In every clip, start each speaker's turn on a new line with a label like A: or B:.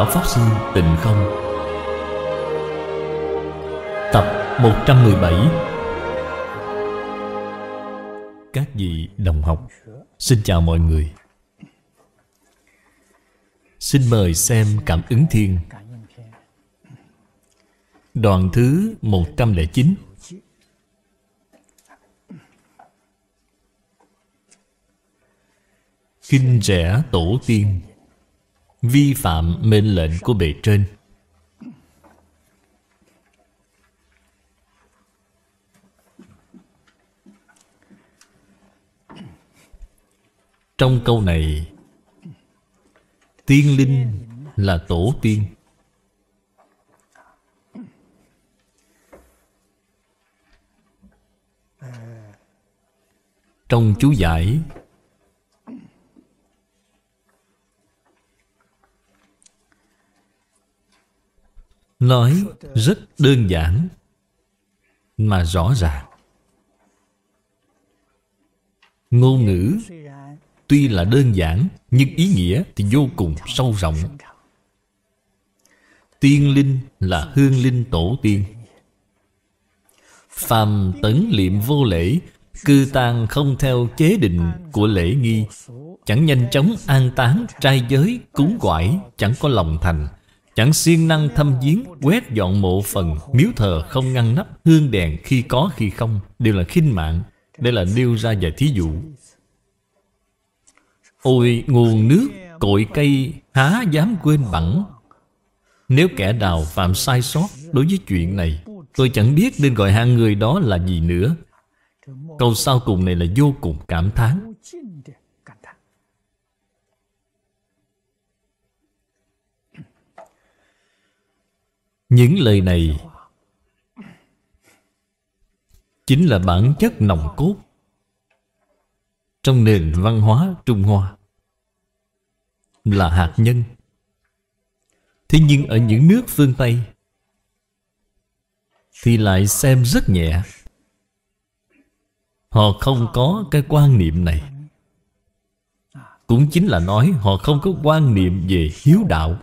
A: Lão Pháp Sư Tịnh Không Tập 117 Các vị đồng học Xin chào mọi người Xin mời xem Cảm ứng Thiên Đoạn thứ 109 Kinh rẻ tổ tiên vi phạm mệnh lệnh của bề trên trong câu này tiên linh là tổ tiên trong chú giải Nói rất đơn giản Mà rõ ràng Ngôn ngữ Tuy là đơn giản Nhưng ý nghĩa thì vô cùng sâu rộng Tiên linh là hương linh tổ tiên Phàm tấn liệm vô lễ Cư tang không theo chế định của lễ nghi Chẳng nhanh chóng an táng trai giới Cúng quải chẳng có lòng thành Chẳng siêng năng thâm giếng Quét dọn mộ phần Miếu thờ không ngăn nắp Hương đèn khi có khi không Đều là khinh mạng Đây là nêu ra vài thí dụ Ôi nguồn nước cội cây Há dám quên bẵng Nếu kẻ đào phạm sai sót Đối với chuyện này Tôi chẳng biết nên gọi hạng người đó là gì nữa Câu sau cùng này là vô cùng cảm thán những lời này chính là bản chất nòng cốt trong nền văn hóa Trung Hoa là hạt nhân. Thế nhưng ở những nước phương Tây thì lại xem rất nhẹ. Họ không có cái quan niệm này. Cũng chính là nói họ không có quan niệm về hiếu đạo.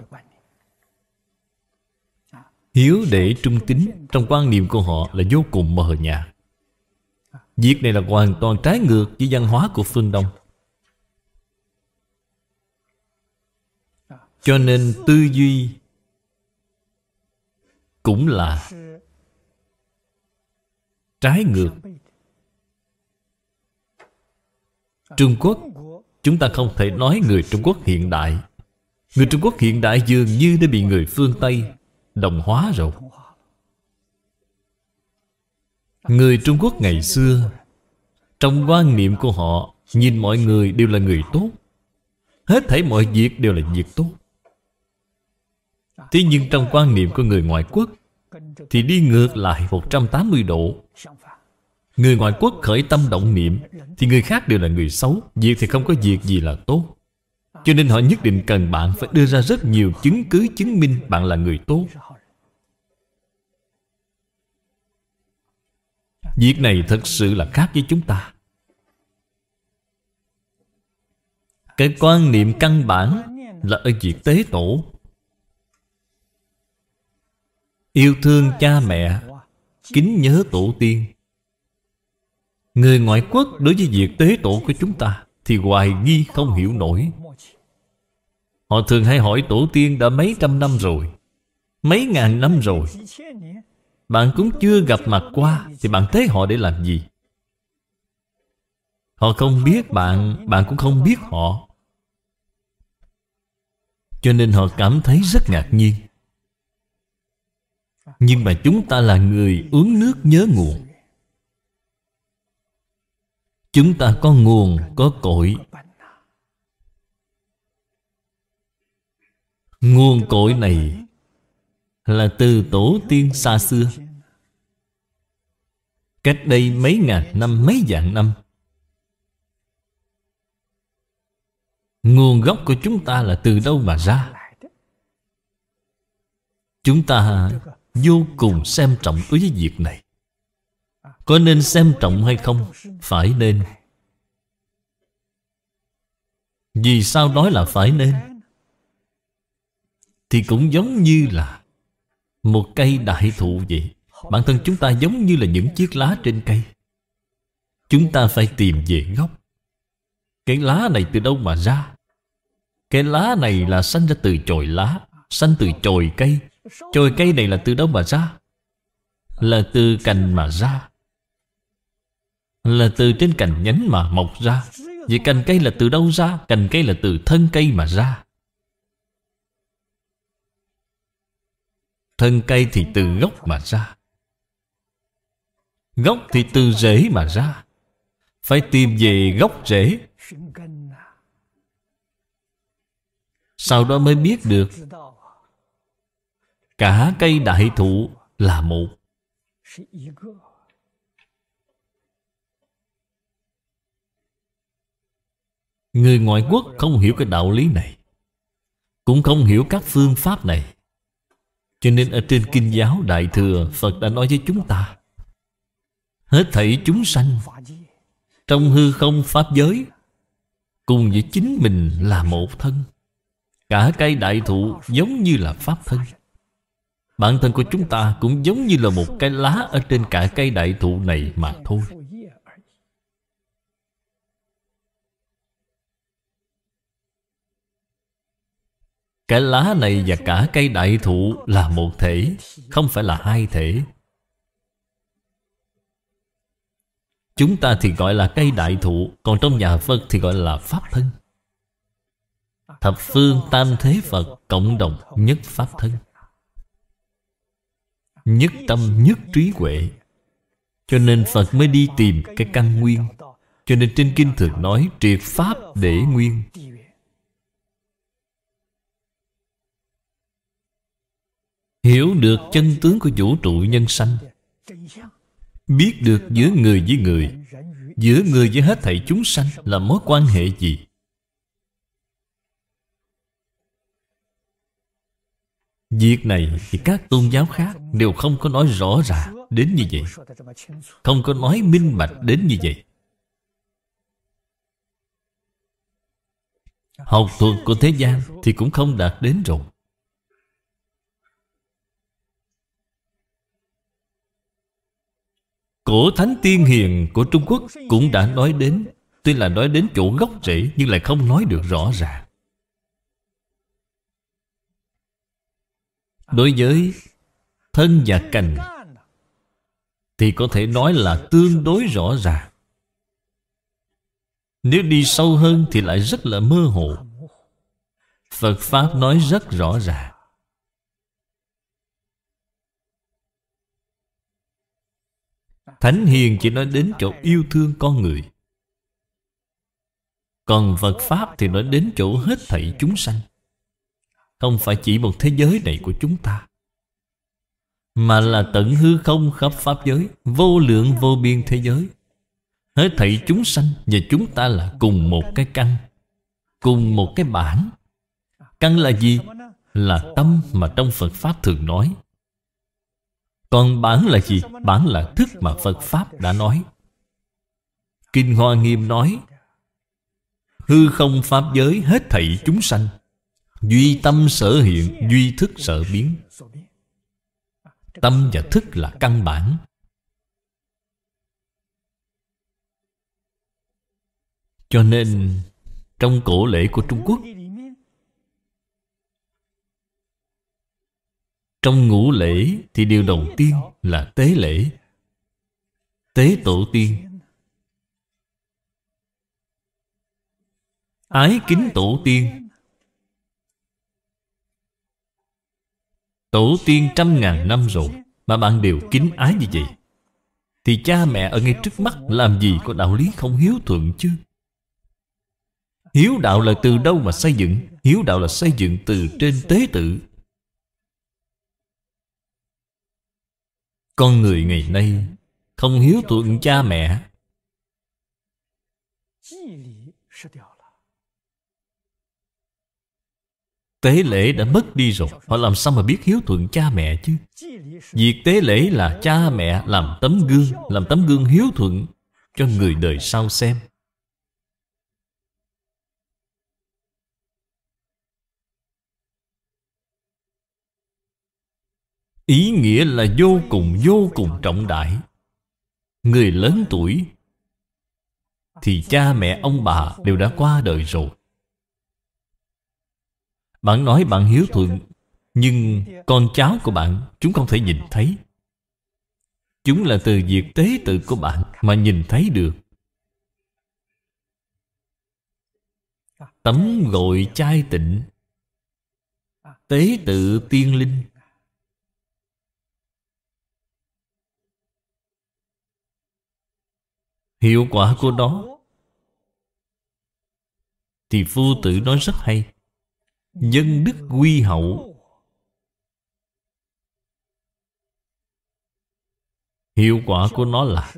A: Hiếu để trung tính Trong quan niệm của họ là vô cùng mờ nhạt Việc này là hoàn toàn trái ngược với văn hóa của phương Đông Cho nên tư duy Cũng là Trái ngược Trung Quốc Chúng ta không thể nói người Trung Quốc hiện đại Người Trung Quốc hiện đại dường như đã bị người phương Tây đồng hóa rồi Người Trung Quốc ngày xưa Trong quan niệm của họ Nhìn mọi người đều là người tốt Hết thảy mọi việc đều là việc tốt Thế nhưng trong quan niệm của người ngoại quốc Thì đi ngược lại 180 độ Người ngoại quốc khởi tâm động niệm Thì người khác đều là người xấu Việc thì không có việc gì là tốt Cho nên họ nhất định cần bạn phải đưa ra rất nhiều chứng cứ chứng minh bạn là người tốt Việc này thật sự là khác với chúng ta Cái quan niệm căn bản Là ở việc tế tổ Yêu thương cha mẹ Kính nhớ tổ tiên Người ngoại quốc đối với việc tế tổ của chúng ta Thì hoài nghi không hiểu nổi Họ thường hay hỏi tổ tiên đã mấy trăm năm rồi Mấy ngàn năm rồi bạn cũng chưa gặp mặt qua Thì bạn thấy họ để làm gì Họ không biết bạn Bạn cũng không biết họ Cho nên họ cảm thấy rất ngạc nhiên Nhưng mà chúng ta là người uống nước nhớ nguồn Chúng ta có nguồn, có cội Nguồn cội này là từ tổ tiên xa xưa cách đây mấy ngàn năm mấy vạn năm nguồn gốc của chúng ta là từ đâu mà ra chúng ta vô cùng xem trọng đối với việc này có nên xem trọng hay không phải nên vì sao nói là phải nên thì cũng giống như là một cây đại thụ vậy Bản thân chúng ta giống như là những chiếc lá trên cây Chúng ta phải tìm về gốc Cái lá này từ đâu mà ra Cái lá này là sanh ra từ chồi lá Sanh từ chồi cây Chồi cây này là từ đâu mà ra Là từ cành mà ra Là từ trên cành nhánh mà mọc ra Vậy cành cây là từ đâu ra Cành cây là từ thân cây mà ra Thân cây thì từ gốc mà ra Gốc thì từ rễ mà ra Phải tìm về gốc rễ Sau đó mới biết được Cả cây đại thụ là một Người ngoại quốc không hiểu cái đạo lý này Cũng không hiểu các phương pháp này cho nên ở trên Kinh giáo Đại Thừa Phật đã nói với chúng ta Hết thảy chúng sanh Trong hư không Pháp giới Cùng với chính mình là một thân Cả cây đại thụ giống như là Pháp thân Bản thân của chúng ta cũng giống như là một cái lá Ở trên cả cây đại thụ này mà thôi Cái lá này và cả cây đại thụ là một thể Không phải là hai thể Chúng ta thì gọi là cây đại thụ Còn trong nhà Phật thì gọi là Pháp Thân Thập phương tam thế Phật Cộng đồng nhất Pháp Thân Nhất tâm nhất trí huệ Cho nên Phật mới đi tìm cái căn nguyên Cho nên trên kinh thường nói triệt Pháp để nguyên Hiểu được chân tướng của vũ trụ nhân sanh Biết được giữa người với người Giữa người với hết thảy chúng sanh Là mối quan hệ gì Việc này thì các tôn giáo khác Đều không có nói rõ ràng đến như vậy Không có nói minh bạch đến như vậy
B: Học thuật của thế gian Thì cũng
A: không đạt đến rồi Cổ thánh tiên hiền của Trung Quốc cũng đã nói đến Tuy là nói đến chỗ gốc rễ nhưng lại không nói được rõ ràng Đối với thân và cành Thì có thể nói là tương đối rõ ràng Nếu đi sâu hơn thì lại rất là mơ hồ Phật Pháp nói rất rõ ràng Thánh Hiền chỉ nói đến chỗ yêu thương con người Còn Phật Pháp thì nói đến chỗ hết thảy chúng sanh Không phải chỉ một thế giới này của chúng ta Mà là tận hư không khắp Pháp giới Vô lượng vô biên thế giới Hết thảy chúng sanh và chúng ta là cùng một cái căn Cùng một cái bản Căn là gì? Là tâm mà trong Phật Pháp thường nói còn bản là gì? Bản là thức mà Phật Pháp đã nói Kinh Hoa Nghiêm nói Hư không Pháp giới hết thảy chúng sanh Duy tâm sở hiện, duy thức sở biến Tâm và thức là căn bản Cho nên Trong cổ lễ của Trung Quốc Trong ngũ lễ thì điều đầu tiên là tế lễ Tế tổ tiên Ái kính tổ tiên Tổ tiên trăm ngàn năm rồi Mà bạn đều kính ái như vậy Thì cha mẹ ở ngay trước mắt Làm gì có đạo lý không hiếu thuận chứ Hiếu đạo là từ đâu mà xây dựng Hiếu đạo là xây dựng từ trên tế tự Con người ngày nay Không hiếu thuận cha mẹ Tế lễ đã mất đi rồi Họ làm sao mà biết hiếu thuận cha mẹ chứ Việc tế lễ là cha mẹ làm tấm gương Làm tấm gương hiếu thuận Cho người đời sau xem Ý nghĩa là vô cùng vô cùng trọng đại Người lớn tuổi Thì cha mẹ ông bà đều đã qua đời rồi Bạn nói bạn hiếu thuận Nhưng con cháu của bạn Chúng không thể nhìn thấy Chúng là từ việc tế tự của bạn Mà nhìn thấy được Tấm gội chai tịnh Tế tự tiên linh Hiệu quả của nó Thì phu tử nói rất hay Nhân đức quy hậu Hiệu quả của nó là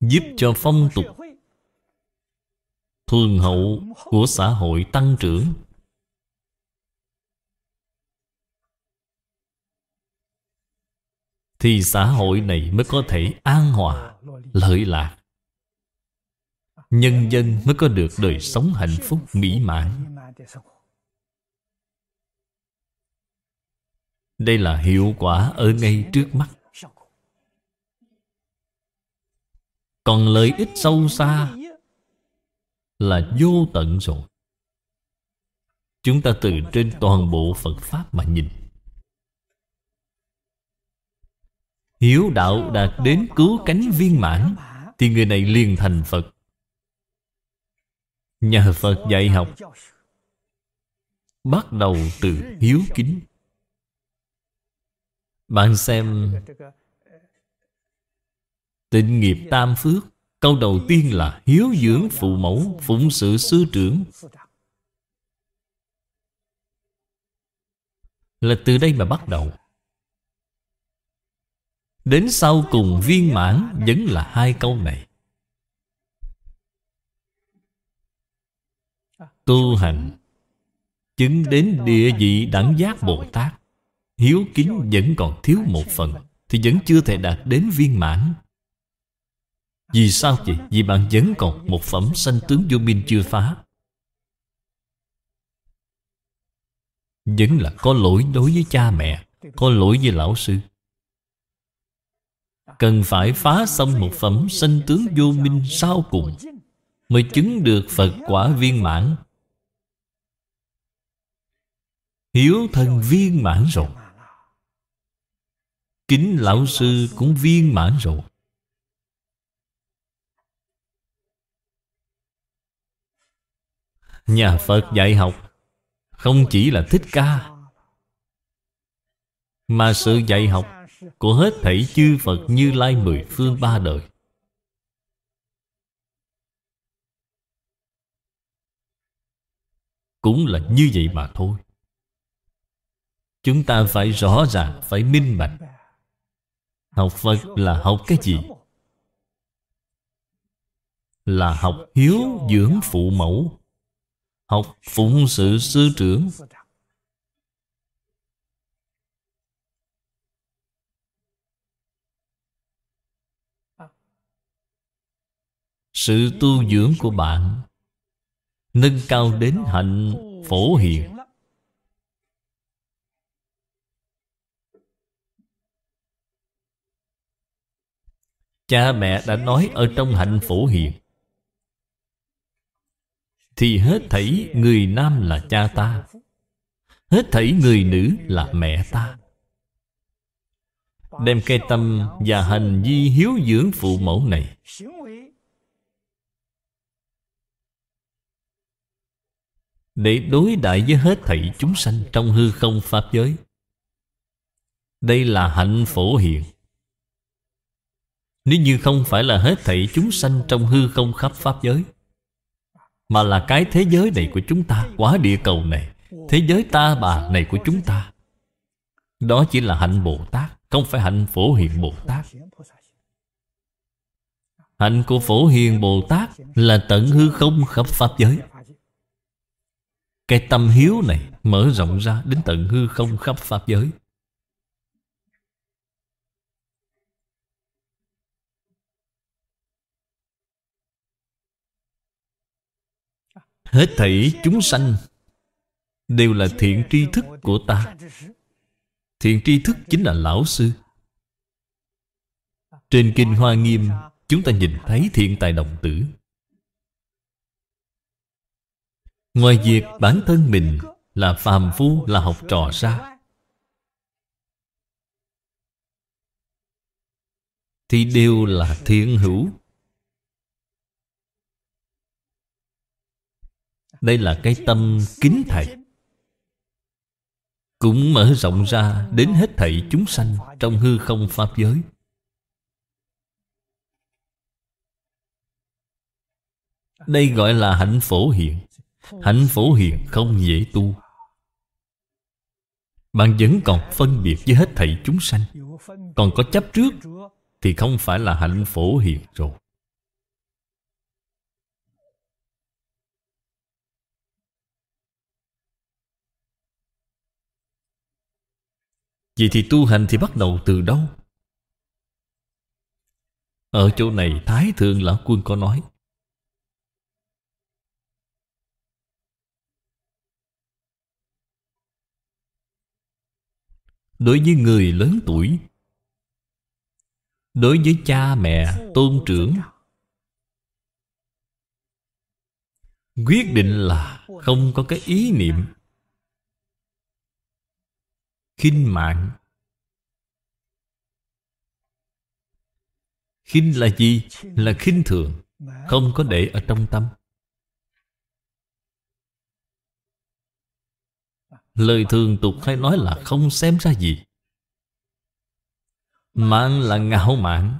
A: Giúp cho phong tục Thường hậu của xã hội tăng trưởng thì xã hội này mới có thể an hòa, lợi lạc. Nhân dân mới có được đời sống hạnh phúc mỹ mãn. Đây là hiệu quả ở ngay trước mắt. Còn lợi ích sâu xa là vô tận rồi. Chúng ta từ trên toàn bộ Phật Pháp mà nhìn hiếu đạo đạt đến cứu cánh viên mãn Thì người này liền thành Phật Nhà Phật dạy học Bắt đầu từ hiếu kính Bạn xem Tịnh nghiệp tam phước Câu đầu tiên là hiếu dưỡng phụ mẫu Phụng sự sư trưởng Là từ đây mà bắt đầu Đến sau cùng viên mãn Vẫn là hai câu này Tu hành Chứng đến địa vị đẳng giác Bồ Tát Hiếu kính vẫn còn thiếu một phần Thì vẫn chưa thể đạt đến viên mãn Vì sao vậy? Vì bạn vẫn còn một phẩm sanh tướng vô minh chưa phá Vẫn là có lỗi đối với cha mẹ Có lỗi với lão sư Cần phải phá xong một phẩm sanh tướng vô minh sau cùng Mới chứng được Phật quả viên mãn Hiếu thân viên mãn rồi Kính lão sư cũng viên mãn rồi Nhà Phật dạy học Không chỉ là thích ca Mà sự dạy học của hết thảy chư Phật như lai mười phương ba đời cũng là như vậy mà thôi chúng ta phải rõ ràng phải minh bạch học phật là học cái gì là học hiếu dưỡng phụ mẫu học phụng sự sư trưởng sự tu dưỡng của bạn nâng cao đến hạnh phổ hiền cha mẹ đã nói ở trong hạnh phổ hiền thì hết thảy người nam là cha ta hết thảy người nữ là mẹ ta đem cây tâm và hành vi hiếu dưỡng phụ mẫu này để đối đại với hết thảy chúng sanh trong hư không pháp giới đây là hạnh phổ hiện nếu như không phải là hết thảy chúng sanh trong hư không khắp pháp giới Mà là cái thế giới này của chúng ta Quá địa cầu này Thế giới ta bà này của chúng ta Đó chỉ là hạnh Bồ Tát Không phải hạnh Phổ hiện Bồ Tát Hạnh của Phổ Hiền Bồ Tát Là tận hư không khắp pháp giới cái tâm hiếu này mở rộng ra đến tận hư không khắp Pháp giới Hết thảy chúng sanh Đều là thiện tri thức của ta Thiện tri thức chính là Lão Sư Trên Kinh Hoa Nghiêm Chúng ta nhìn thấy thiện tài đồng tử Ngoài việc bản thân mình là phàm phu là học trò ra Thì đều là thiên hữu Đây là cái tâm kính thầy Cũng mở rộng ra đến hết thảy chúng sanh Trong hư không Pháp giới Đây gọi là hạnh phổ hiện Hạnh phổ hiền không dễ tu Bạn vẫn còn phân biệt với hết thầy chúng sanh
B: Còn có chấp trước
A: Thì không phải là hạnh phổ hiền rồi Vậy thì tu hành thì bắt đầu từ đâu? Ở chỗ này Thái Thượng Lão Quân có nói đối với người lớn tuổi đối với cha mẹ tôn trưởng quyết định là không có cái ý niệm khinh mạng khinh là gì là khinh thường không có để ở trong tâm Lời thường tục hay nói là không xem ra gì mạn là ngạo mạn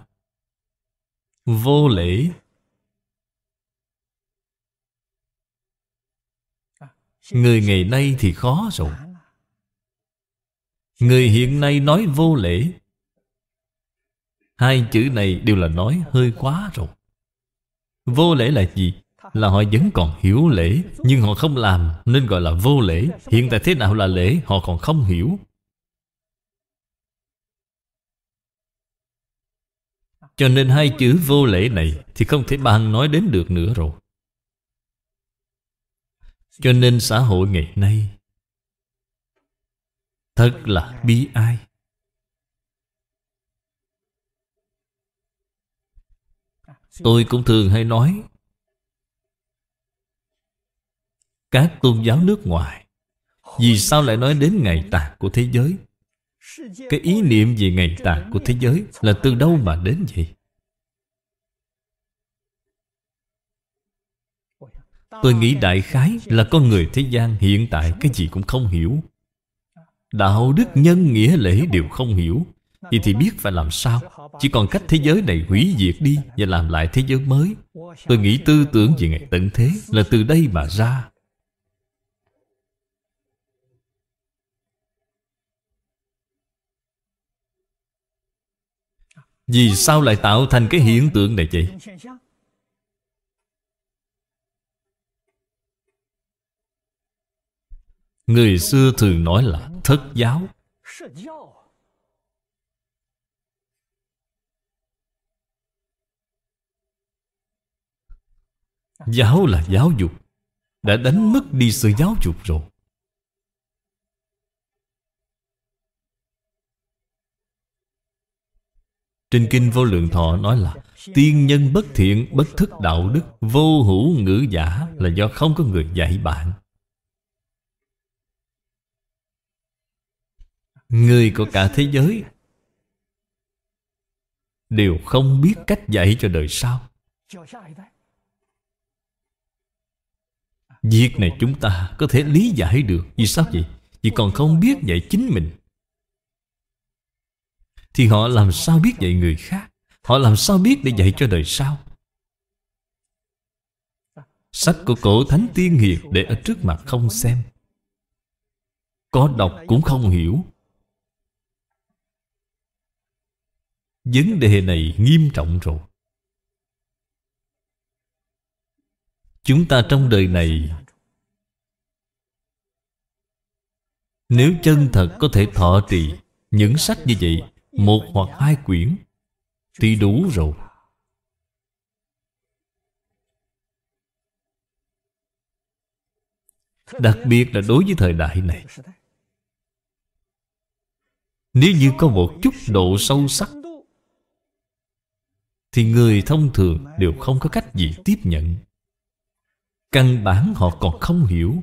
A: Vô lễ Người ngày nay thì khó rồi Người hiện nay nói vô lễ Hai chữ này đều là nói hơi quá rồi Vô lễ là gì? là họ vẫn còn hiểu lễ nhưng họ không làm nên gọi là vô lễ hiện tại thế nào là lễ họ còn không hiểu cho nên hai chữ vô lễ này thì không thể bàn nói đến được nữa rồi cho nên xã hội ngày nay thật là bi ai tôi cũng thường hay nói các tôn giáo nước ngoài vì sao lại nói đến ngày tàn của thế giới cái ý niệm về ngày tàn của thế giới là từ đâu mà đến vậy tôi nghĩ đại khái là con người thế gian hiện tại cái gì cũng không hiểu đạo đức nhân nghĩa lễ đều không hiểu thì thì biết phải làm sao Chỉ còn cách thế giới này hủy diệt đi Và làm lại thế giới mới Tôi nghĩ tư tưởng về ngày tận thế Là từ đây mà ra Vì sao lại tạo thành cái hiện tượng này vậy? Người xưa thường nói là thất giáo Giáo là giáo dục Đã đánh mất đi sự giáo dục rồi Trên Kinh Vô Lượng Thọ nói là Tiên nhân bất thiện, bất thức đạo đức Vô hữu ngữ giả Là do không có người dạy bạn Người của cả thế giới Đều không biết cách dạy cho đời sau Việc này chúng ta có thể lý giải được Vì sao vậy? Vì còn không biết dạy chính mình thì họ làm sao biết dạy người khác Họ làm sao biết để dạy cho đời sau Sách của cổ thánh tiên hiền để ở trước mặt không xem Có đọc cũng không hiểu Vấn đề này nghiêm trọng rồi Chúng ta trong đời này Nếu chân thật có thể thọ trì Những sách như vậy một hoặc hai quyển thì đủ rồi đặc biệt là đối với thời đại này nếu như có một chút độ sâu sắc thì người thông thường đều không có cách gì tiếp nhận căn bản họ còn không hiểu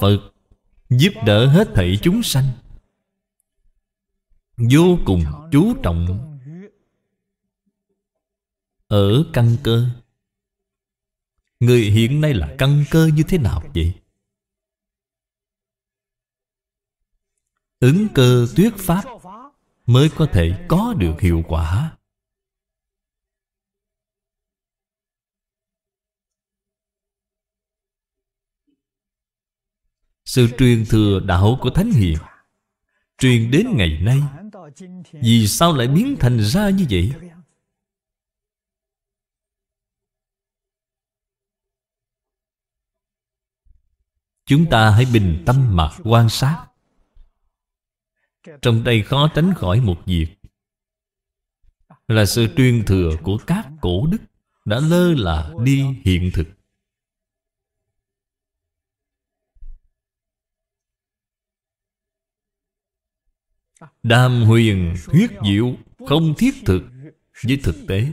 A: phật giúp đỡ hết thảy chúng sanh vô cùng chú trọng ở căn cơ người hiện nay là căn cơ như thế nào vậy ứng cơ tuyết pháp mới có thể có được hiệu quả Sự truyền thừa đạo của Thánh Hiền Truyền đến ngày nay
B: Vì sao
A: lại biến thành ra như vậy? Chúng ta hãy bình tâm mà quan sát Trong đây khó tránh khỏi một việc Là sự truyền thừa của các cổ đức Đã lơ là đi hiện thực Đam huyền thuyết diệu Không thiết thực với thực tế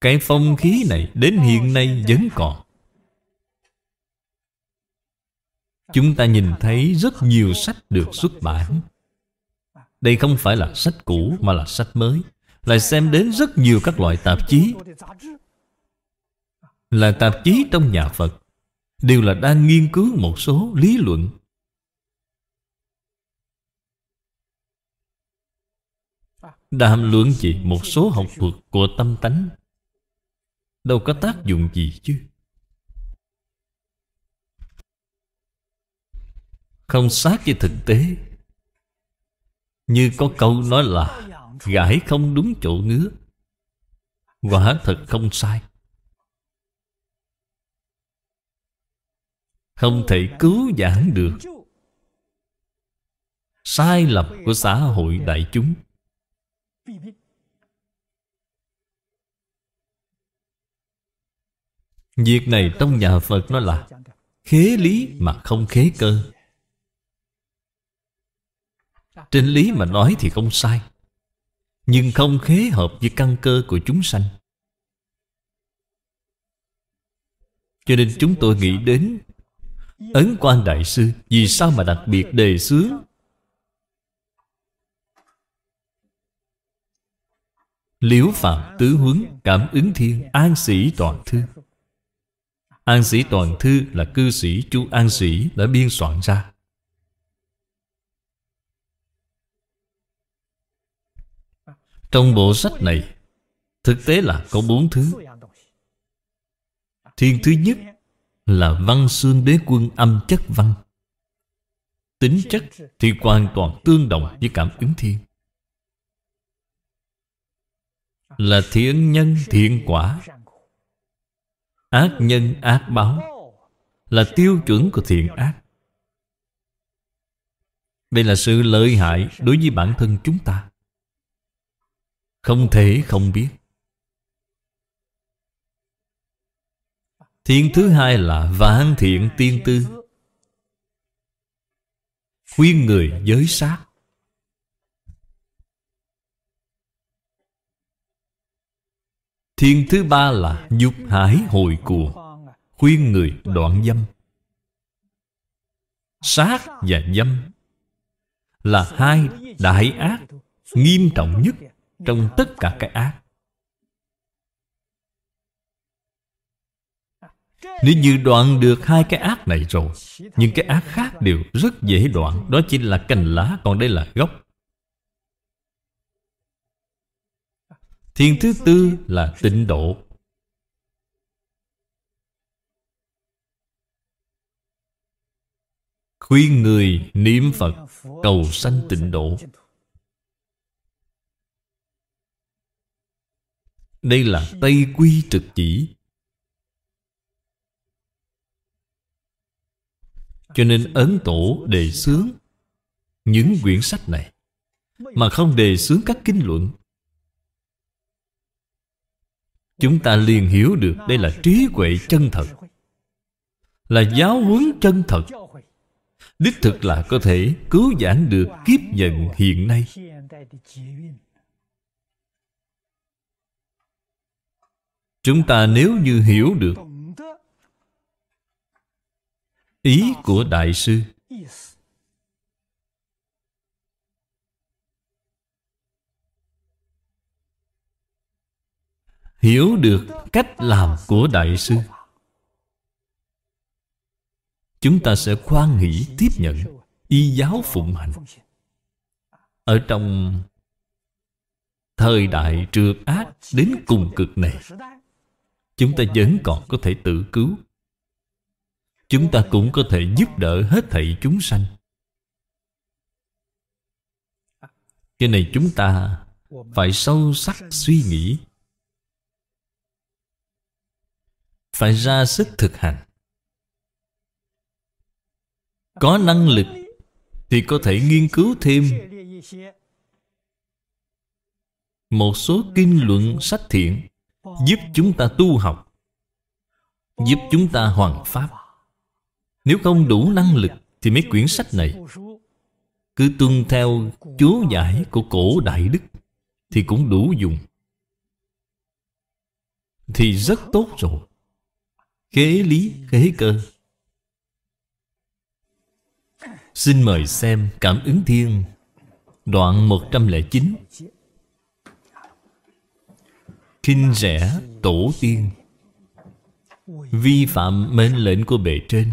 A: Cái phong khí này đến hiện nay vẫn còn Chúng ta nhìn thấy rất nhiều sách được xuất bản Đây không phải là sách cũ mà là sách mới Lại xem đến rất nhiều các loại tạp chí Là tạp chí trong nhà Phật đều là đang nghiên cứu một số lý luận đàm luận về một số học thuật của tâm tánh đâu có tác dụng gì chứ không sát với thực tế như có câu nói là gãi không đúng chỗ ngứa quả thật không sai Không thể cứu giảng được Sai lầm của xã hội đại chúng Việc này trong nhà Phật nó là Khế lý mà không khế cơ Trên lý mà nói thì không sai Nhưng không khế hợp với căn cơ của chúng sanh Cho nên chúng tôi nghĩ đến Ấn quan đại sư Vì sao mà đặc biệt đề xướng Liễu Phạm Tứ Huấn Cảm ứng thiên An sĩ toàn thư An sĩ toàn thư là cư sĩ Chu An sĩ đã biên soạn ra Trong bộ sách này Thực tế là có bốn thứ Thiên thứ nhất là văn xương đế quân âm chất văn tính chất thì hoàn toàn tương đồng với cảm ứng thiên là thiện nhân thiện quả ác nhân ác báo là tiêu chuẩn của thiện ác đây là sự lợi hại đối với bản thân chúng ta không thể không biết Thiện thứ hai là vạn thiện tiên tư Khuyên người giới sát Thiện thứ ba là dục hải hồi cuồng Khuyên người đoạn dâm Sát và dâm Là hai đại ác Nghiêm trọng nhất trong tất cả các ác Nếu như đoạn được hai cái ác này rồi nhưng cái ác khác đều rất dễ đoạn Đó chỉ là cành lá Còn đây là gốc Thiền thứ tư là tịnh độ Khuyên người niệm Phật Cầu sanh tịnh độ Đây là Tây Quy trực chỉ Cho nên Ấn Tổ đề xướng những quyển sách này Mà không đề xướng các kinh luận Chúng ta liền hiểu được đây là trí huệ chân thật Là giáo huấn chân thật Đích thực là có thể cứu giảng được kiếp nhận hiện nay Chúng ta nếu như hiểu được ý của đại sư hiểu được cách làm của đại sư chúng ta sẽ khoan nghĩ tiếp nhận y giáo phụng hành ở trong thời đại trượt ác đến cùng cực này chúng ta vẫn còn có thể tự cứu chúng ta cũng có thể giúp đỡ hết thảy chúng sanh cái này chúng ta phải sâu sắc suy nghĩ phải ra sức thực hành có năng lực thì có thể nghiên cứu thêm một số kinh luận sách thiện giúp chúng ta tu học giúp chúng ta hoàn pháp nếu không đủ năng lực Thì mấy quyển sách này Cứ tuân theo chú giải của cổ đại đức Thì cũng đủ dùng Thì rất tốt rồi kế lý kế cơ Xin mời xem Cảm ứng thiên Đoạn 109 Kinh rẻ tổ tiên Vi phạm mệnh lệnh của bề trên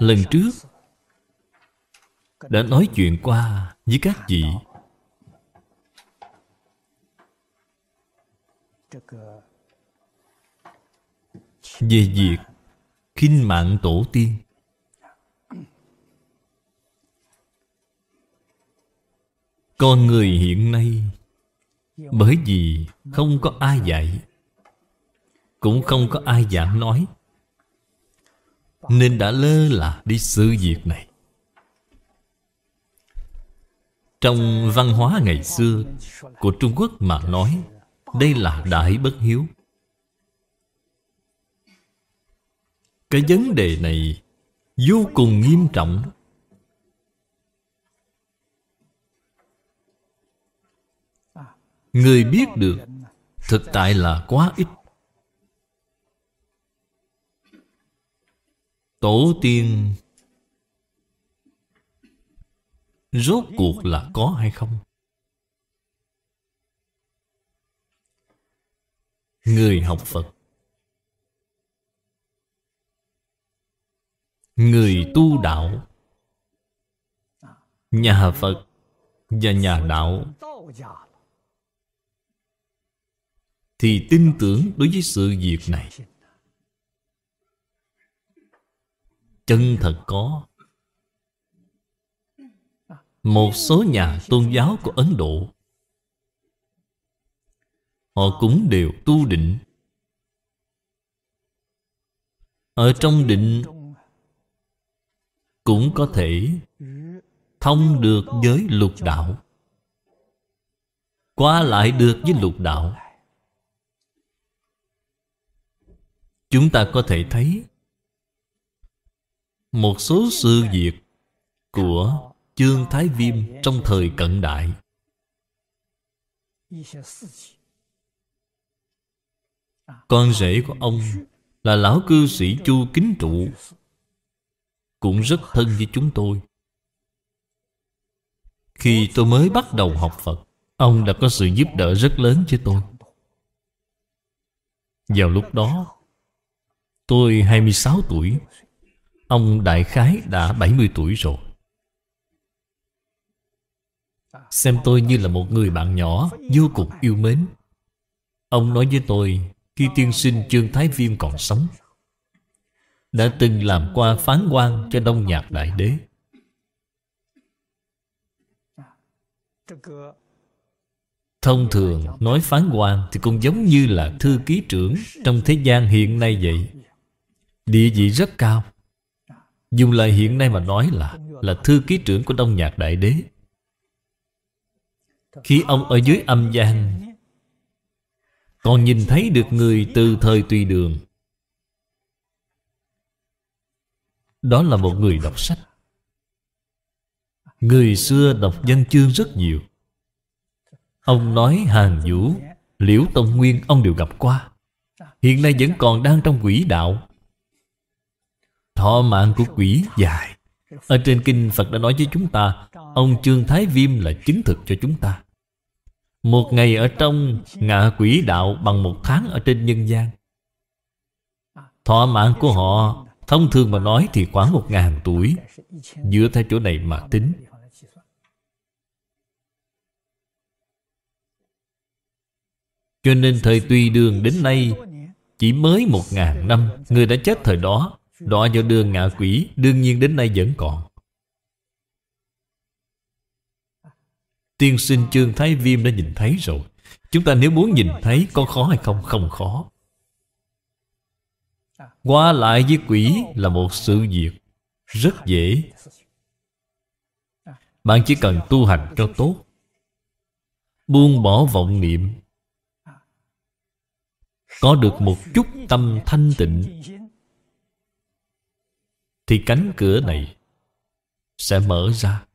A: Lần trước Đã nói chuyện qua với các vị Về việc khinh mạng tổ tiên Con người hiện nay Bởi vì không có ai dạy Cũng không có ai giảng nói nên đã lơ là đi sự việc này Trong văn hóa ngày xưa Của Trung Quốc mà nói Đây là đại bất hiếu Cái vấn đề này Vô cùng nghiêm trọng Người biết được Thực tại là quá ít Tổ tiên Rốt cuộc là có hay không? Người học Phật Người tu đạo Nhà Phật Và nhà đạo Thì tin tưởng đối với sự việc này chân thật có một số nhà tôn giáo của ấn độ họ cũng đều tu định ở trong định cũng có thể thông được với lục đạo qua lại được với lục đạo chúng ta có thể thấy một số sự việc của Chương Thái Viêm trong thời cận đại Con rể của ông là lão cư sĩ Chu Kính Trụ Cũng rất thân với chúng tôi Khi tôi mới bắt đầu học Phật Ông đã có sự giúp đỡ rất lớn cho tôi Vào lúc đó Tôi 26 tuổi Ông đại khái đã 70 tuổi rồi Xem tôi như là một người bạn nhỏ Vô cùng yêu mến Ông nói với tôi Khi tiên sinh Trương Thái Viêm còn sống Đã từng làm qua phán quan Cho Đông Nhạc Đại Đế Thông thường nói phán quan Thì cũng giống như là thư ký trưởng Trong thế gian hiện nay vậy Địa vị rất cao Dùng lời hiện nay mà nói là Là thư ký trưởng của Đông Nhạc Đại Đế Khi ông ở dưới âm gian Còn nhìn thấy được người từ thời tùy đường Đó là một người đọc sách Người xưa đọc dân chương rất nhiều Ông nói Hàng Vũ Liễu Tông Nguyên ông đều gặp qua Hiện nay vẫn còn đang trong quỹ đạo Thọ mạng của quỷ dài Ở trên kinh Phật đã nói với chúng ta Ông Trương Thái Viêm là chứng thực cho chúng ta Một ngày ở trong ngạ quỷ đạo Bằng một tháng ở trên nhân gian Thọ mạng của họ Thông thường mà nói thì khoảng một ngàn tuổi Dựa theo chỗ này mà tính Cho nên thời Tuy Đường đến nay Chỉ mới một ngàn năm Người đã chết thời đó Đọa vào đường ngạ quỷ Đương nhiên đến nay vẫn còn Tiên sinh Trương Thái Viêm đã nhìn thấy rồi Chúng ta nếu muốn nhìn thấy Có khó hay không? Không khó Qua lại với quỷ là một sự việc Rất dễ Bạn chỉ cần tu hành cho tốt Buông bỏ vọng niệm Có được một chút tâm thanh tịnh thì cánh cửa này sẽ mở ra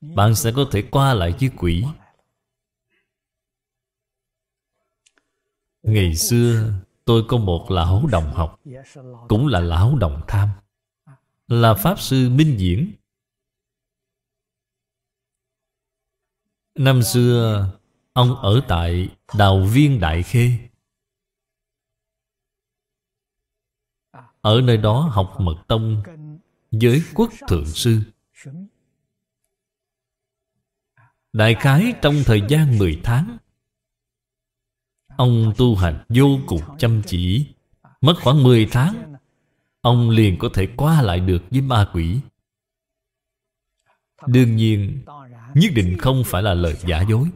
A: bạn sẽ có thể qua lại với quỷ ngày xưa tôi có một lão đồng học cũng là lão đồng tham là pháp sư minh diễn năm xưa ông ở tại đào viên đại khê Ở nơi đó học mật tông Với quốc thượng sư Đại khái trong thời gian 10 tháng Ông tu hành vô cùng chăm chỉ Mất khoảng 10 tháng Ông liền có thể qua lại được với ma quỷ Đương nhiên Nhất định không phải là lời giả dối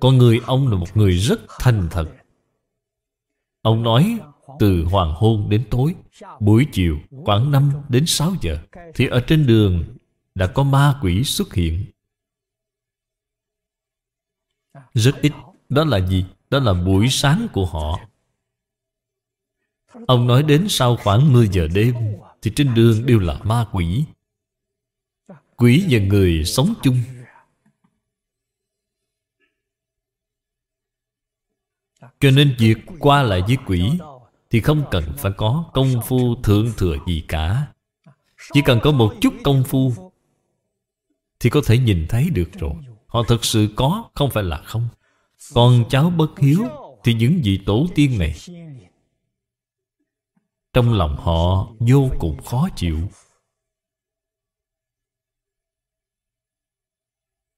A: Con người ông là một người rất thành thật Ông nói từ hoàng hôn đến tối buổi chiều khoảng 5 đến 6 giờ thì ở trên đường đã có ma quỷ xuất hiện rất ít đó là gì đó là buổi sáng của họ ông nói đến sau khoảng 10 giờ đêm thì trên đường đều là ma quỷ quỷ và người sống chung cho nên việc qua lại với quỷ thì không cần phải có công phu thượng thừa gì cả Chỉ cần có một chút công phu Thì có thể nhìn thấy được rồi Họ thật sự có, không phải là không Con cháu bất hiếu Thì những vị tổ tiên này Trong lòng họ vô cùng khó chịu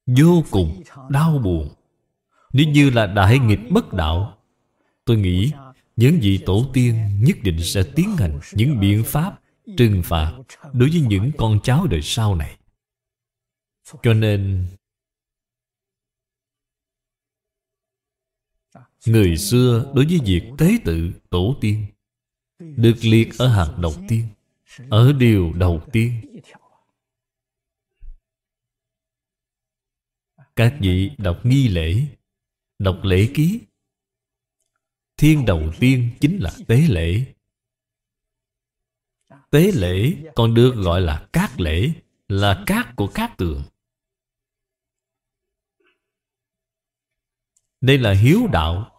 A: Vô cùng đau buồn Nếu như là đại nghịch bất đạo Tôi nghĩ những vị tổ tiên nhất định sẽ tiến hành những biện pháp trừng phạt đối với những con cháu đời sau này. Cho nên Người xưa đối với việc tế tự tổ tiên Được liệt ở hàng đầu tiên Ở điều đầu tiên Các vị đọc nghi lễ Đọc lễ ký thiên đầu tiên chính là tế lễ tế lễ còn được gọi là cát lễ là cát của cát tường đây là hiếu đạo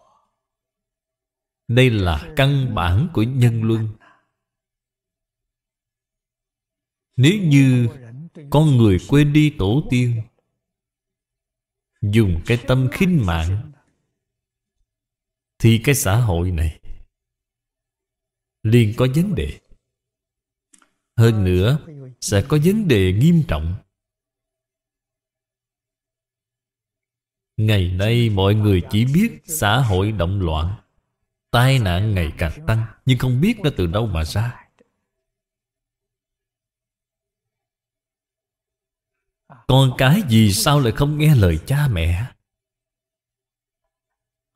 A: đây là căn bản của nhân luân nếu như con người quên đi tổ tiên dùng cái tâm khinh mạng thì cái xã hội này liền có vấn đề hơn nữa sẽ có vấn đề nghiêm trọng ngày nay mọi người chỉ biết xã hội động loạn tai nạn ngày càng tăng nhưng không biết nó từ đâu mà ra con cái vì sao lại không nghe lời cha mẹ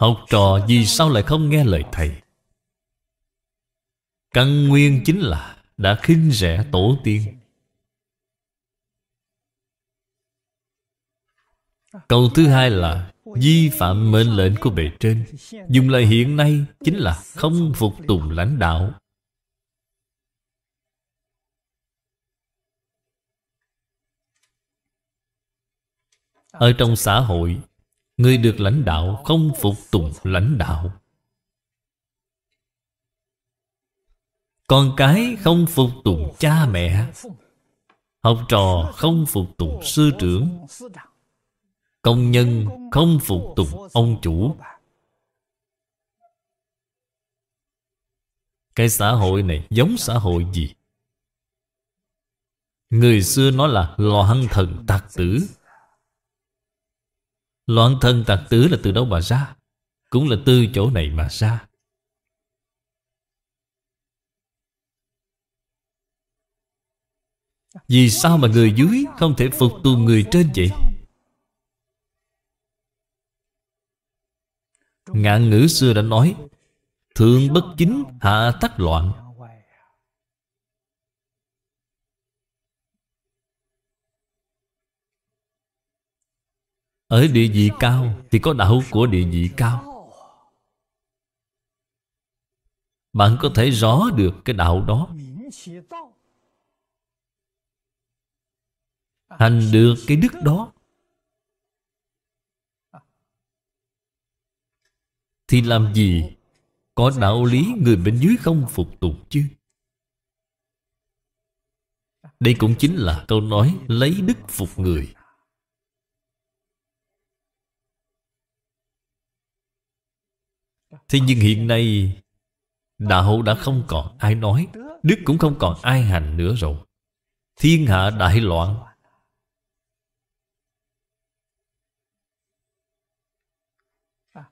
A: Học trò vì sao lại không nghe lời thầy Căn nguyên chính là Đã khinh rẻ tổ tiên Câu thứ hai là Vi phạm mệnh lệnh của bề trên Dùng lời hiện nay Chính là không phục tùng lãnh đạo Ở trong xã hội Người được lãnh đạo không phục tùng lãnh đạo Con cái không phục tùng cha mẹ Học trò không phục tùng sư trưởng Công nhân không phục tùng ông chủ Cái xã hội này giống xã hội gì? Người xưa nói là loạn thần tạc tử Loạn thân tạc tứ là từ đâu mà ra Cũng là từ chỗ này mà ra Vì sao mà người dưới không thể phục tùng người trên vậy? Ngạn ngữ xưa đã nói Thượng bất chính hạ tắc loạn Ở địa vị cao Thì có đạo của địa vị cao Bạn có thể rõ được cái đạo đó Hành được cái đức đó Thì làm gì Có đạo lý người bên dưới không phục tùng chứ Đây cũng chính là câu nói Lấy đức phục người Thế nhưng hiện nay Đạo đã không còn ai nói Đức cũng không còn ai hành nữa rồi Thiên hạ đại loạn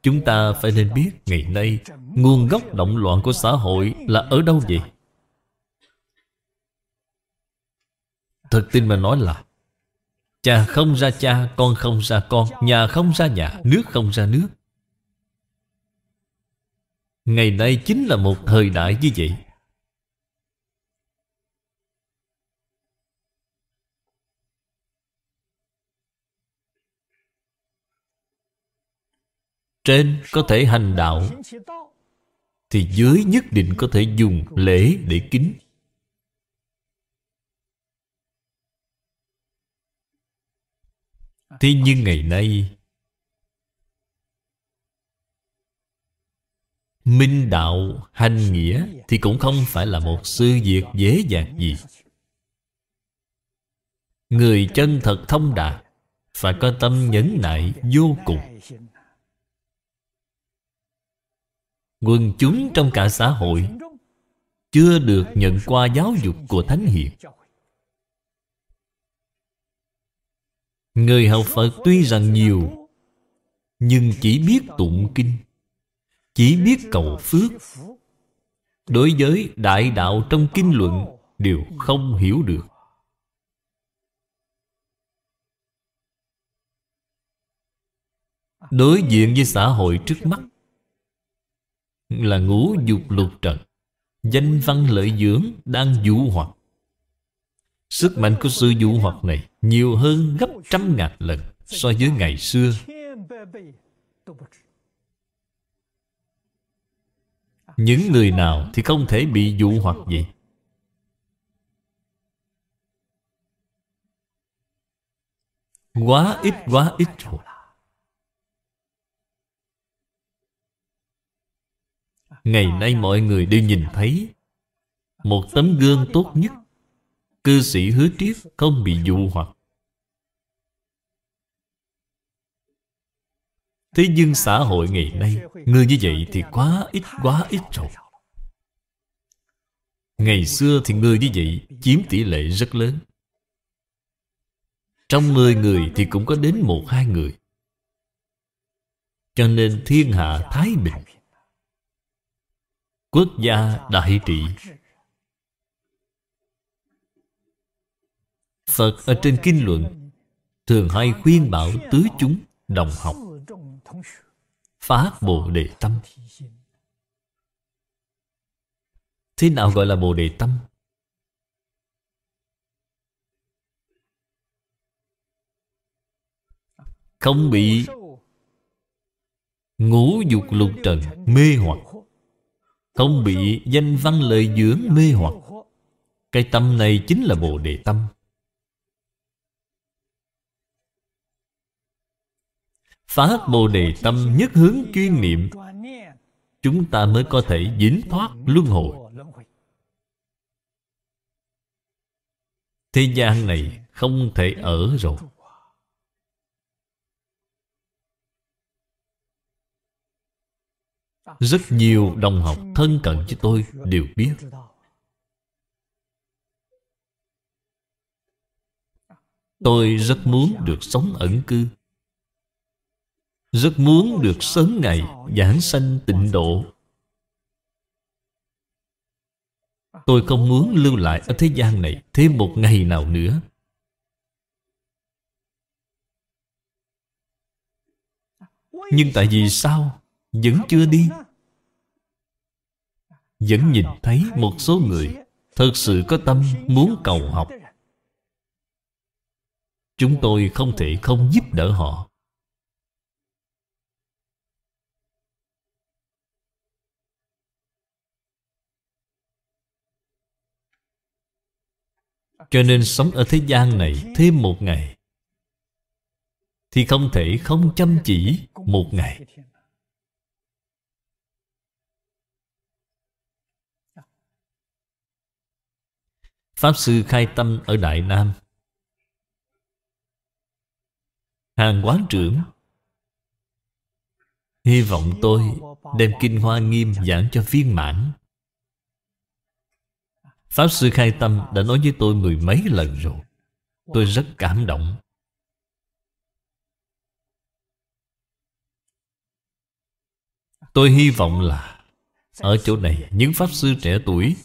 A: Chúng ta phải nên biết ngày nay Nguồn gốc động loạn của xã hội là ở đâu vậy? Thực tin mà nói là Cha không ra cha, con không ra con Nhà không ra nhà, nước không ra nước Ngày nay chính là một thời đại như vậy Trên có thể hành đạo Thì dưới nhất định có thể dùng lễ để kính Thế nhưng ngày nay Minh đạo hành nghĩa Thì cũng không phải là một sư việc dễ dàng gì Người chân thật thông đạt Phải có tâm nhẫn nại vô cùng Quần chúng trong cả xã hội Chưa được nhận qua giáo dục của Thánh Hiền Người học Phật tuy rằng nhiều Nhưng chỉ biết tụng kinh chỉ biết cầu phước Đối với đại đạo trong kinh luận Đều không hiểu được Đối diện với xã hội trước mắt Là ngũ dục lục trần Danh văn lợi dưỡng đang dụ hoặc Sức mạnh của sự dụ hoặc này Nhiều hơn gấp trăm ngàn lần So với ngày xưa Những người nào thì không thể bị dụ hoặc gì Quá ít quá ít rồi Ngày nay mọi người đều nhìn thấy Một tấm gương tốt nhất Cư sĩ hứa triết không bị dụ hoặc Thế nhưng xã hội ngày nay Người như vậy thì quá ít quá ít rồi Ngày xưa thì người như vậy Chiếm tỷ lệ rất lớn Trong 10 người thì cũng có đến một hai người Cho nên thiên hạ thái bình Quốc gia đại trị Phật ở trên kinh luận Thường hay khuyên bảo tứ chúng đồng học Phát Bồ Đề Tâm Thế nào gọi là Bồ Đề Tâm? Không bị ngũ dục lục trần mê hoặc Không bị danh văn lợi dưỡng mê hoặc Cái tâm này chính là Bồ Đề Tâm Phát Bồ Đề Tâm nhất hướng chuyên niệm Chúng ta mới có thể dính thoát luân hồi Thế gian này không thể ở rồi Rất nhiều đồng học thân cận với tôi đều biết Tôi rất muốn được sống ẩn cư rất muốn được sớm ngày giảng sanh tịnh độ Tôi không muốn lưu lại ở thế gian này thêm một ngày nào nữa Nhưng tại vì sao vẫn chưa đi Vẫn nhìn thấy một số người Thật sự có tâm muốn cầu học Chúng tôi không thể không giúp đỡ họ Cho nên sống ở thế gian này thêm một ngày Thì không thể không chăm chỉ một ngày Pháp Sư Khai Tâm ở Đại Nam Hàng quán trưởng Hy vọng tôi đem Kinh Hoa Nghiêm giảng cho viên mãn Pháp Sư Khai Tâm đã nói với tôi mười mấy lần rồi Tôi rất cảm động Tôi hy vọng là Ở chỗ này những Pháp Sư trẻ tuổi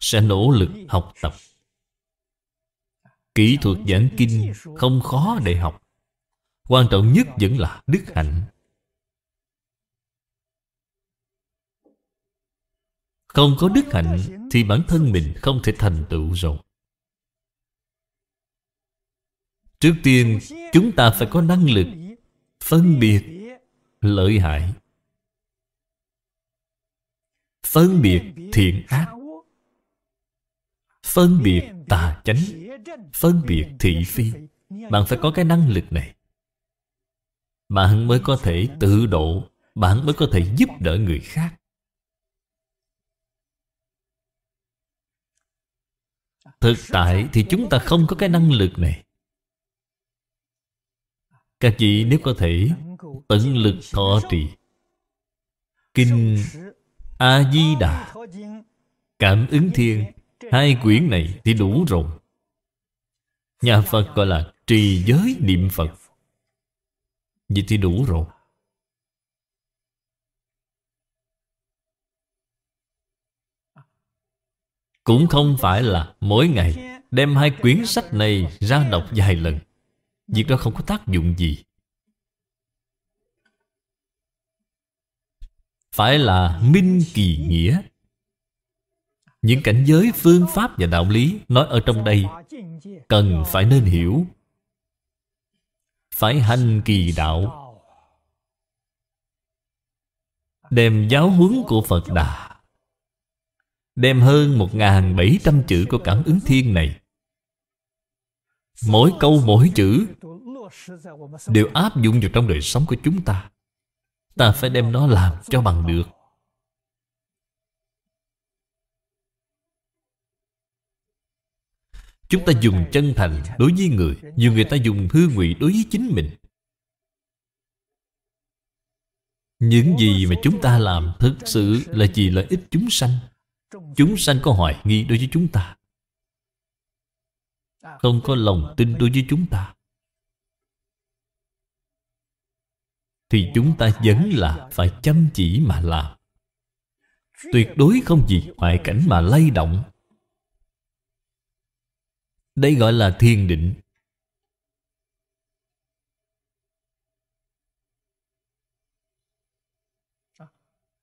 A: Sẽ nỗ lực học tập Kỹ thuật giảng kinh không khó để học Quan trọng nhất vẫn là đức hạnh Không có đức hạnh Thì bản thân mình không thể thành tựu rồi Trước tiên Chúng ta phải có năng lực Phân biệt Lợi hại Phân biệt thiện ác Phân biệt tà chánh Phân biệt thị phi Bạn phải có cái năng lực này Bạn mới có thể tự độ Bạn mới có thể giúp đỡ người khác Thực tại thì chúng ta không có cái năng lực này Các vị nếu có thể Tận lực thọ trì Kinh A-di-đà Cảm ứng thiên Hai quyển này thì đủ rồi Nhà Phật gọi là trì giới niệm Phật Vậy thì đủ rồi Cũng không phải là mỗi ngày Đem hai quyển sách này ra đọc vài lần Việc đó không có tác dụng gì Phải là minh kỳ nghĩa Những cảnh giới phương pháp và đạo lý Nói ở trong đây Cần phải nên hiểu Phải hành kỳ đạo Đem giáo huấn của Phật Đà Đem hơn 1.700 chữ của cảm ứng thiên này Mỗi câu mỗi chữ Đều áp dụng vào trong đời sống của chúng ta Ta phải đem nó làm cho bằng được Chúng ta dùng chân thành đối với người Nhiều người ta dùng hư vị đối với chính mình Những gì mà chúng ta làm Thực sự là gì lợi ích chúng sanh Chúng sanh có hoài nghi đối với chúng ta Không có lòng tin đối với chúng ta Thì chúng ta vẫn là phải chăm chỉ mà làm Tuyệt đối không vì ngoại cảnh mà lay động Đây gọi là thiền định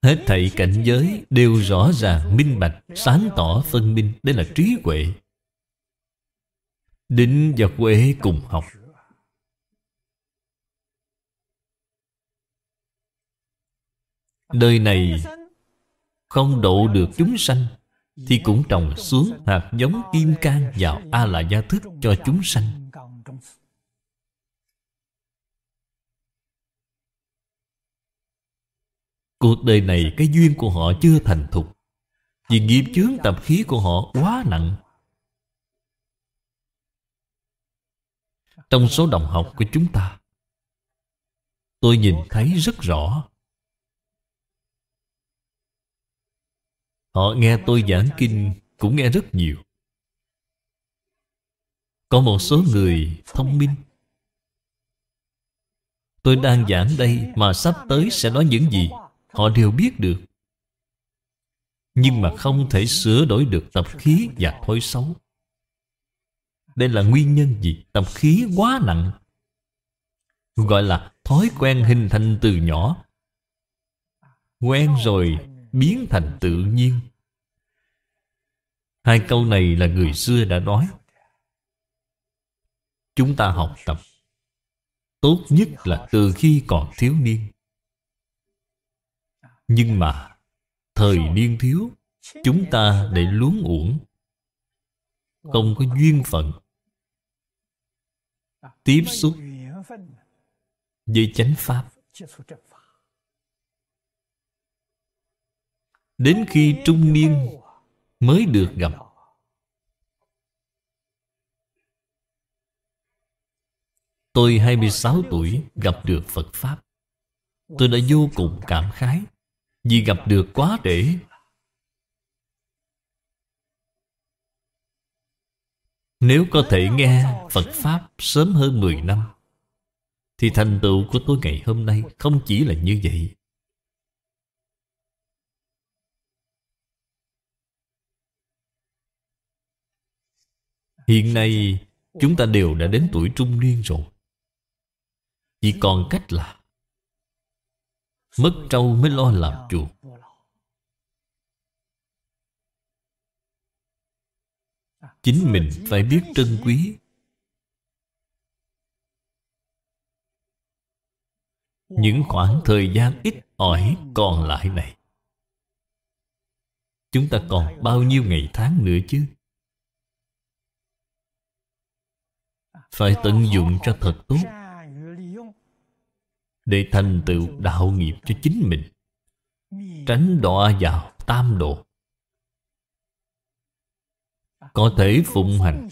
A: Hết thảy cảnh giới đều rõ ràng, minh bạch, sáng tỏ, phân minh. Đây là trí huệ. Định và huệ cùng học. Đời này không độ được chúng sanh thì cũng trồng xuống hạt giống kim cang vào a la gia thức cho chúng sanh Cuộc đời này cái duyên của họ chưa thành thục Vì nghiệp chướng tập khí của họ quá nặng Trong số đồng học của chúng ta Tôi nhìn thấy rất rõ Họ nghe tôi giảng kinh cũng nghe rất nhiều Có một số người thông minh Tôi đang giảng đây mà sắp tới sẽ nói những gì họ đều biết được nhưng mà không thể sửa đổi được tập khí và thói xấu đây là nguyên nhân gì tập khí quá nặng gọi là thói quen hình thành từ nhỏ quen rồi biến thành tự nhiên hai câu này là người xưa đã nói chúng ta học tập tốt nhất là từ khi còn thiếu niên nhưng mà Thời niên thiếu Chúng ta để luống uổng Không có duyên phận Tiếp xúc Với chánh pháp Đến khi trung niên Mới được gặp Tôi 26 tuổi gặp được Phật Pháp Tôi đã vô cùng cảm khái vì gặp được quá trễ Nếu có thể nghe Phật Pháp sớm hơn 10 năm Thì thành tựu của tôi ngày hôm nay không chỉ là như vậy Hiện nay chúng ta đều đã đến tuổi trung niên rồi Chỉ còn cách là Mất trâu mới lo làm chuột Chính mình phải biết trân quý Những khoảng thời gian ít ỏi còn lại này Chúng ta còn bao nhiêu ngày tháng nữa chứ Phải tận dụng cho thật tốt để thành tựu đạo nghiệp cho chính mình tránh đọa vào tam độ có thể phụng hành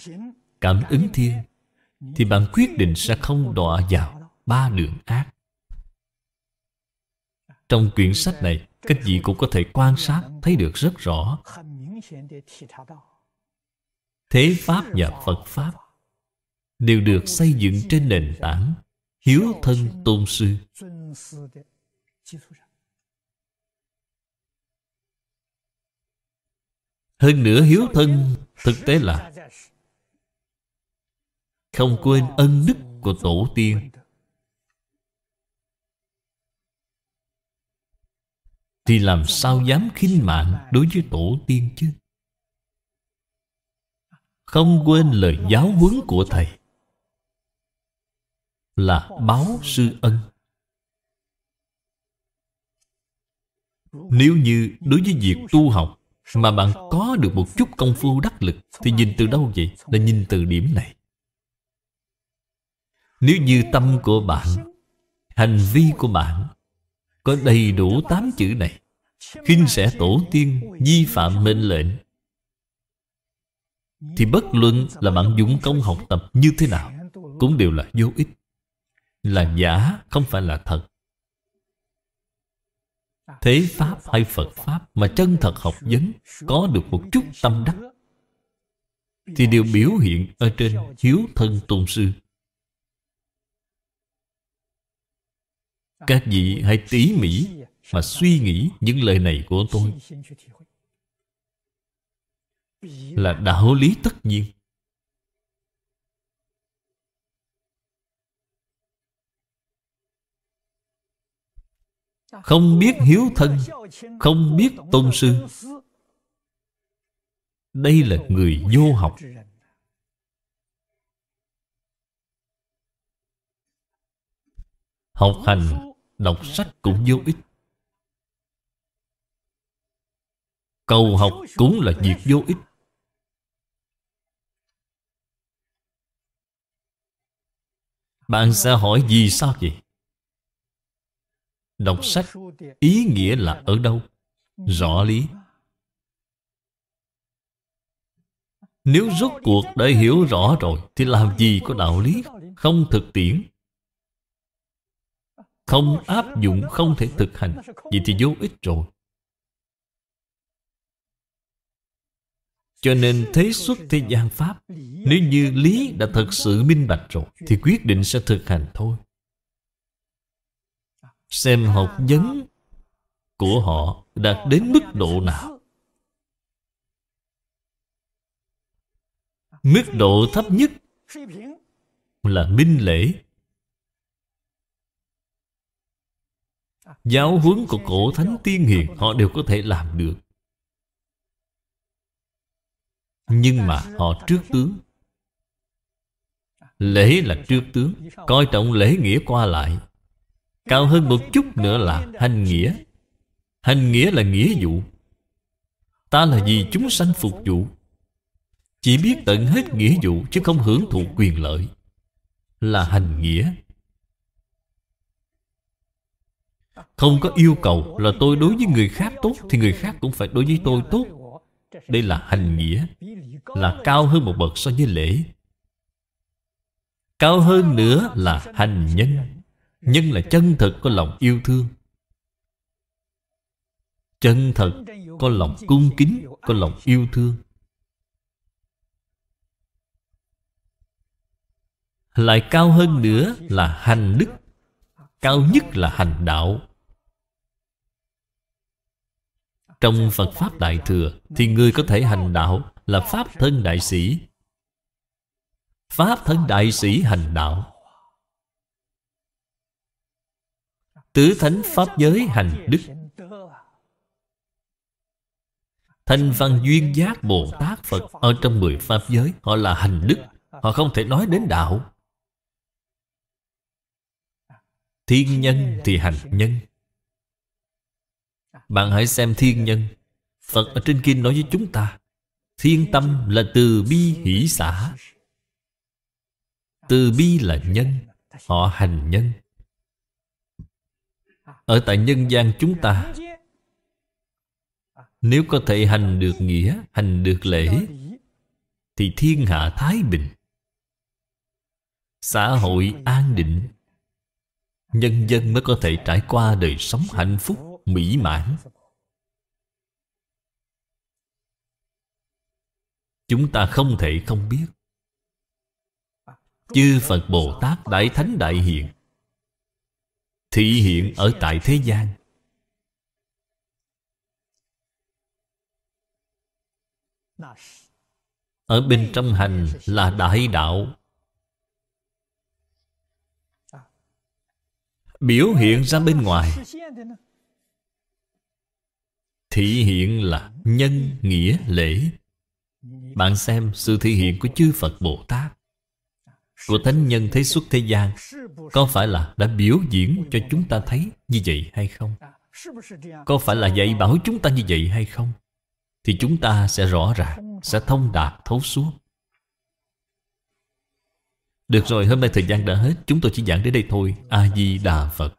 A: cảm ứng thiên thì bạn quyết định sẽ không đọa vào ba đường ác trong quyển sách này các vị cũng có thể quan sát thấy được rất rõ thế pháp và phật pháp đều được xây dựng trên nền tảng hiếu thân tôn sư hơn nữa hiếu thân thực tế là không quên ân đức của tổ tiên thì làm sao dám khinh mạng đối với tổ tiên chứ không quên lời giáo huấn của thầy là báo sư ân nếu như đối với việc tu học mà bạn có được một chút công phu đắc lực thì nhìn từ đâu vậy là nhìn từ điểm này nếu như tâm của bạn hành vi của bạn có đầy đủ tám chữ này khinh sẽ tổ tiên vi phạm mệnh lệnh thì bất luận là bạn dũng công học tập như thế nào cũng đều là vô ích là giả, không phải là thật. Thế Pháp hay Phật Pháp mà chân thật học vấn có được một chút tâm đắc thì đều biểu hiện ở trên hiếu thân tôn sư. Các vị hãy tỉ mỉ mà suy nghĩ những lời này của tôi
B: là đạo
A: lý tất nhiên Không biết hiếu thân Không biết tôn sư Đây là người vô học Học hành Đọc sách cũng vô ích Cầu học cũng là việc vô ích Bạn sẽ hỏi vì sao vậy? Đọc sách ý nghĩa là ở đâu? Rõ lý. Nếu rốt cuộc đã hiểu rõ rồi Thì làm gì có đạo lý Không thực tiễn Không áp dụng Không thể thực hành Vậy thì vô ích rồi Cho nên thế xuất thế gian Pháp Nếu như lý đã thật sự minh bạch rồi Thì quyết định sẽ thực hành thôi xem học vấn của họ đạt đến mức độ nào mức độ thấp nhất là minh lễ giáo huấn của cổ thánh tiên hiền họ đều có thể làm được nhưng mà họ trước tướng lễ là trước tướng coi trọng lễ nghĩa qua lại Cao hơn một chút nữa là hành nghĩa Hành nghĩa là nghĩa vụ Ta là vì chúng sanh phục vụ Chỉ biết tận hết nghĩa vụ Chứ không hưởng thụ quyền lợi Là hành nghĩa Không có yêu cầu là tôi đối với người khác tốt Thì người khác cũng phải đối với tôi tốt Đây là hành nghĩa Là cao hơn một bậc so với lễ Cao hơn nữa là hành nhân nhưng là chân thật có lòng yêu thương chân thật có lòng cung kính có lòng yêu thương lại cao hơn nữa là hành đức cao nhất là hành đạo trong phật pháp đại thừa thì người có thể hành đạo là pháp thân đại sĩ pháp thân đại sĩ hành đạo Tứ thánh Pháp giới hành đức Thanh văn duyên giác Bồ Tát Phật Ở trong mười Pháp giới Họ là hành đức Họ không thể nói đến đạo Thiên nhân thì hành nhân Bạn hãy xem thiên nhân Phật ở trên kinh nói với chúng ta Thiên tâm là từ bi hỷ xã Từ bi là nhân Họ hành nhân ở tại nhân gian chúng ta Nếu có thể hành được nghĩa Hành được lễ Thì thiên hạ thái bình Xã hội an định Nhân dân mới có thể trải qua đời sống hạnh phúc Mỹ mãn Chúng ta không thể không biết Chư Phật Bồ Tát Đại Thánh Đại Hiện thị hiện ở tại thế gian ở bên trong hành là đại đạo biểu hiện ra bên ngoài thị hiện là nhân nghĩa lễ bạn xem sự thị hiện của chư phật bồ tát của thánh nhân thế xuất thế gian có phải là đã biểu diễn cho chúng ta thấy như vậy hay không có phải là dạy bảo chúng ta như vậy hay không thì chúng ta sẽ rõ ràng sẽ thông đạt thấu suốt được rồi hôm nay thời gian đã hết chúng tôi chỉ giảng đến đây thôi a di đà phật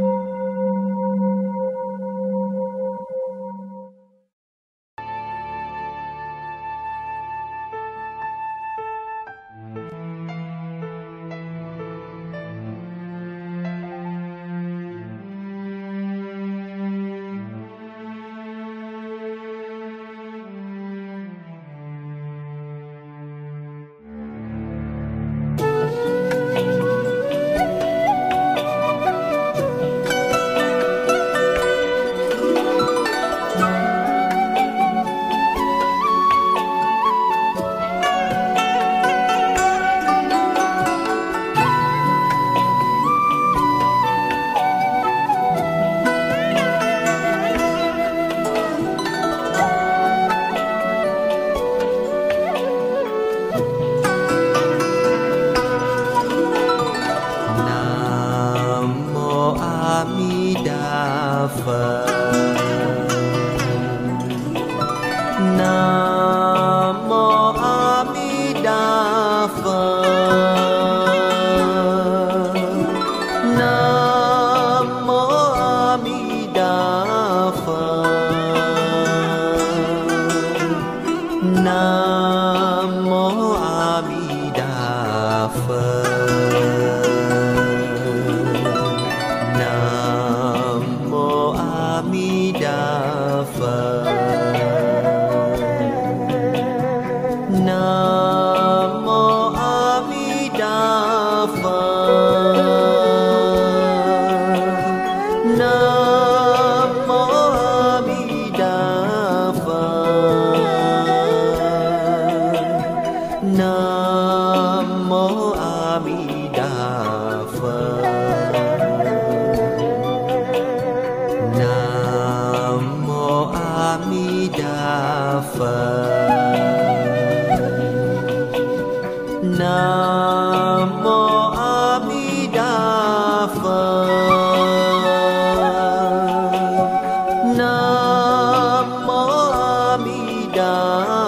B: đón